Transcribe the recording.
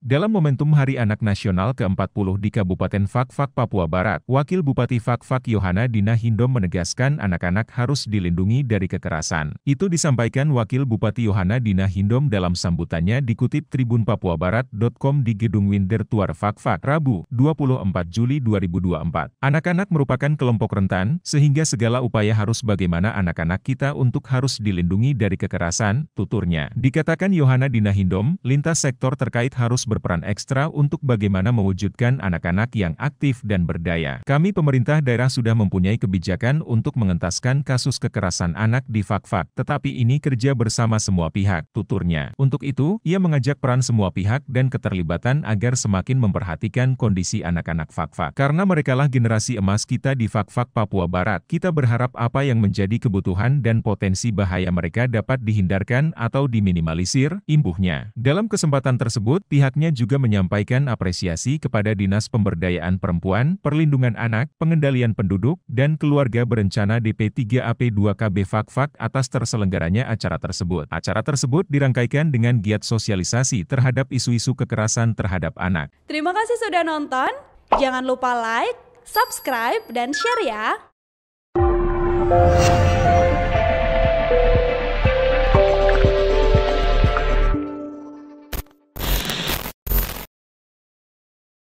Dalam momentum Hari Anak Nasional ke-40 di Kabupaten Fakfak fak Papua Barat, Wakil Bupati Fakfak fak Yohana Dina Hindom menegaskan anak-anak harus dilindungi dari kekerasan. Itu disampaikan Wakil Bupati Yohana Dina Hindom dalam sambutannya dikutip Tribun Papua Barat.com di Gedung Winder Tuar Fak-Fak, Rabu, 24 Juli 2024. Anak-anak merupakan kelompok rentan, sehingga segala upaya harus bagaimana anak-anak kita untuk harus dilindungi dari kekerasan, tuturnya. Dikatakan Yohana Dina Hindom, lintas sektor terkait harus berperan ekstra untuk bagaimana mewujudkan anak-anak yang aktif dan berdaya. Kami pemerintah daerah sudah mempunyai kebijakan untuk mengentaskan kasus kekerasan anak di Fakfak, -fak, tetapi ini kerja bersama semua pihak, tuturnya. Untuk itu, ia mengajak peran semua pihak dan keterlibatan agar semakin memperhatikan kondisi anak-anak Fakfak. Karena merekalah generasi emas kita di Fakfak -fak Papua Barat, kita berharap apa yang menjadi kebutuhan dan potensi bahaya mereka dapat dihindarkan atau diminimalisir, imbuhnya. Dalam kesempatan tersebut, pihaknya Pihaknya juga menyampaikan apresiasi kepada Dinas Pemberdayaan Perempuan, Perlindungan Anak, Pengendalian Penduduk, dan Keluarga Berencana DP3AP2KB Fakfak atas terselenggaranya acara tersebut. Acara tersebut dirangkaikan dengan giat sosialisasi terhadap isu-isu kekerasan terhadap anak. Terima kasih sudah nonton. Jangan lupa like, subscribe, dan share ya.